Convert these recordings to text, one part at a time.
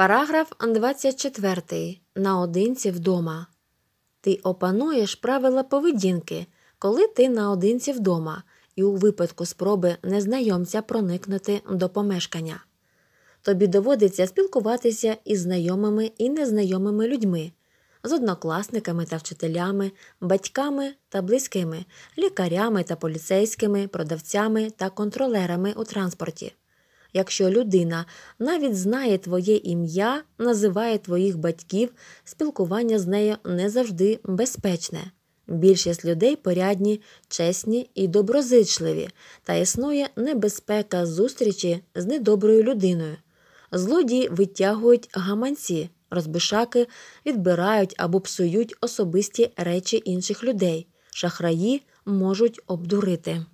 Параграф 24. Наодинці вдома. Ти опануєш правила поведінки, коли ти наодинці вдома, і у випадку спроби незнайомця проникнути до помешкання. Тобі доводиться спілкуватися із знайомими і незнайомими людьми, з однокласниками та вчителями, батьками та близькими, лікарями та поліцейськими, продавцями та контролерами у транспорті якщо людина навіть знає твоє ім'я, називає твоїх батьків, спілкування з нею не завжди безпечне. Більшість людей порядні, чесні і доброзичливі, та існує небезпека зустрічі з недоброю людиною. Злодії витягують гаманці, розбишаки відбирають або псують особисті речі інших людей. Шахраї можуть обдурити.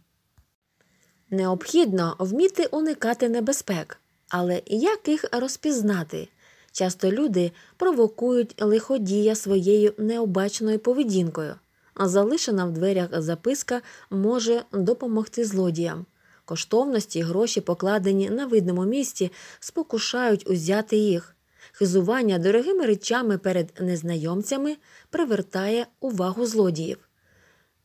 Необхідно вміти уникати небезпек, але як їх розпізнати? Часто люди провокують лиходія своєю необачною поведінкою, а залишена в дверях записка може допомогти злодіям. Коштовності гроші, покладені на видному місці, спокушають узяти їх. Хизування дорогими речами перед незнайомцями привертає увагу злодіїв.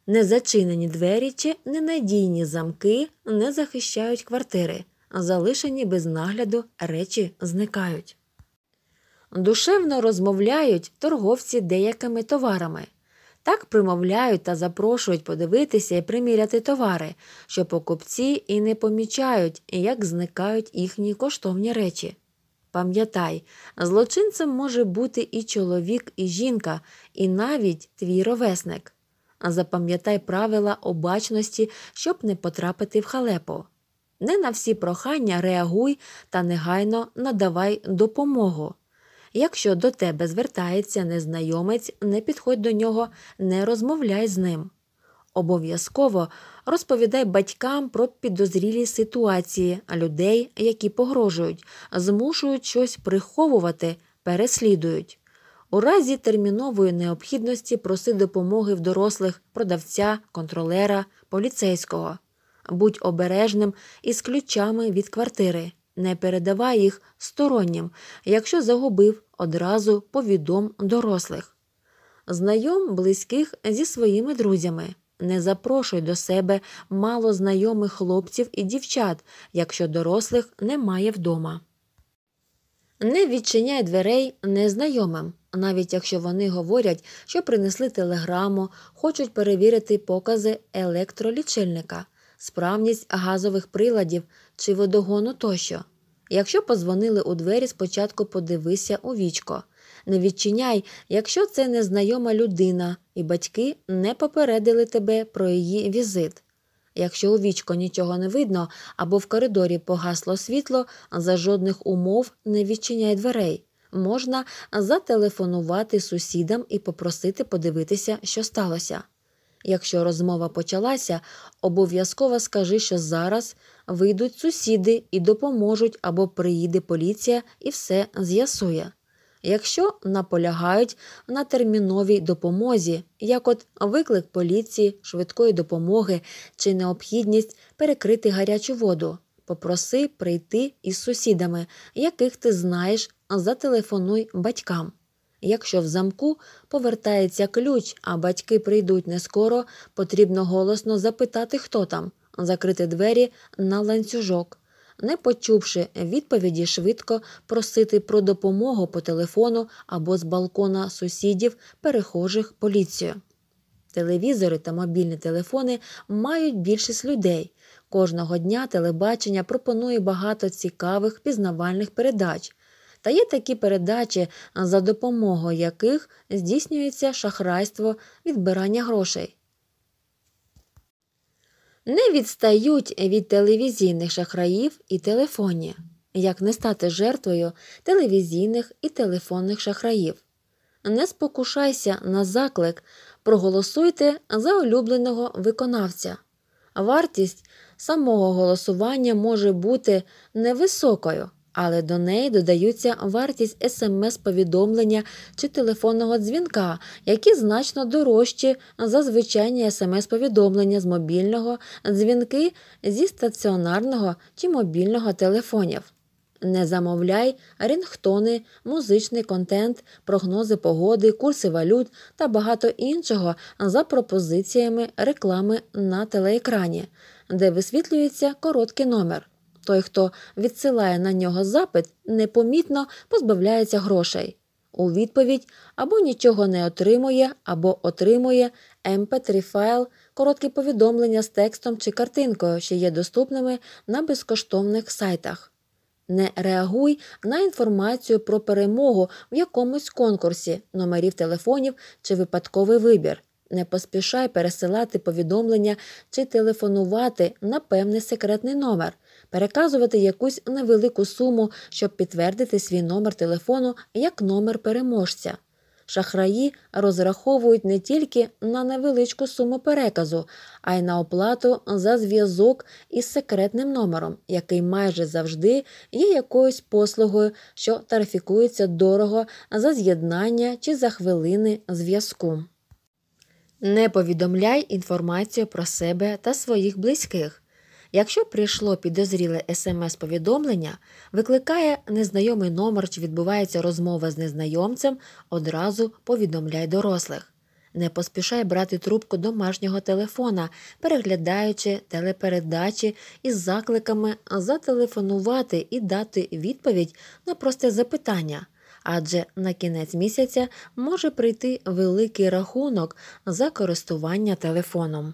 Незачинені двері чи ненадійні замки не захищають квартири, залишені без нагляду речі зникають. Душевно розмовляють торговці деякими товарами. Так примовляють та запрошують подивитися і приміряти товари, що покупці і не помічають, як зникають їхні коштовні речі. Пам'ятай, злочинцем може бути і чоловік, і жінка, і навіть твій ровесник а запам'ятай правила обачності, щоб не потрапити в халепу. Не на всі прохання реагуй та негайно надавай допомогу. Якщо до тебе звертається незнайомець, не підходь до нього, не розмовляй з ним. Обов'язково розповідай батькам про підозрілі ситуації, людей, які погрожують, змушують щось приховувати, переслідують у разі термінової необхідності проси допомоги в дорослих продавця, контролера, поліцейського. Будь обережним із ключами від квартири, не передавай їх стороннім, якщо загубив одразу повідом дорослих. Знайом близьких зі своїми друзями. Не запрошуй до себе мало знайомих хлопців і дівчат, якщо дорослих немає вдома. Не відчиняй дверей незнайомим навіть якщо вони говорять, що принесли телеграму, хочуть перевірити покази електролічильника, справність газових приладів чи водогону тощо. Якщо позвонили у двері, спочатку подивися у вічко. Не відчиняй, якщо це незнайома людина і батьки не попередили тебе про її візит. Якщо у вічко нічого не видно або в коридорі погасло світло, за жодних умов не відчиняй дверей можна зателефонувати сусідам і попросити подивитися, що сталося. Якщо розмова почалася, обов'язково скажи, що зараз вийдуть сусіди і допоможуть або приїде поліція і все з'ясує. Якщо наполягають на терміновій допомозі, як от виклик поліції, швидкої допомоги чи необхідність перекрити гарячу воду попроси прийти із сусідами, яких ти знаєш, зателефонуй батькам. Якщо в замку повертається ключ, а батьки прийдуть не скоро, потрібно голосно запитати, хто там, закрити двері на ланцюжок. Не почувши відповіді, швидко просити про допомогу по телефону або з балкона сусідів, перехожих поліцію. Телевізори та мобільні телефони мають більшість людей. Кожного дня телебачення пропонує багато цікавих пізнавальних передач. Та є такі передачі, за допомогою яких здійснюється шахрайство відбирання грошей. Не відстають від телевізійних шахраїв і телефонів. Як не стати жертвою телевізійних і телефонних шахраїв не спокушайся на заклик, проголосуйте за улюбленого виконавця. Вартість самого голосування може бути невисокою, але до неї додаються вартість смс-повідомлення чи телефонного дзвінка, які значно дорожчі за звичайні смс-повідомлення з мобільного, дзвінки зі стаціонарного чи мобільного телефонів. Не замовляй рінгтони, музичний контент, прогнози погоди, курси валют та багато іншого за пропозиціями реклами на телеекрані, де висвітлюється короткий номер. Той, хто відсилає на нього запит, непомітно позбавляється грошей. У відповідь або нічого не отримує, або отримує mp ем 3 файл, короткі повідомлення з текстом чи картинкою, що є доступними на безкоштовних сайтах. Не реагуй на інформацію про перемогу в якомусь конкурсі, номерів телефонів чи випадковий вибір. Не поспішай пересилати повідомлення чи телефонувати на певний секретний номер, переказувати якусь невелику суму, щоб підтвердити свій номер телефону як номер переможця шахраї розраховують не тільки на невеличку суму переказу, а й на оплату за зв'язок із секретним номером, який майже завжди є якоюсь послугою, що тарифікується дорого за з'єднання чи за хвилини зв'язку. Не повідомляй інформацію про себе та своїх близьких. Якщо прийшло підозріле смс-повідомлення, викликає незнайомий номер чи відбувається розмова з незнайомцем, одразу повідомляй дорослих. Не поспішай брати трубку домашнього телефона, переглядаючи телепередачі із закликами зателефонувати і дати відповідь на просте запитання. Адже на кінець місяця може прийти великий рахунок за користування телефоном.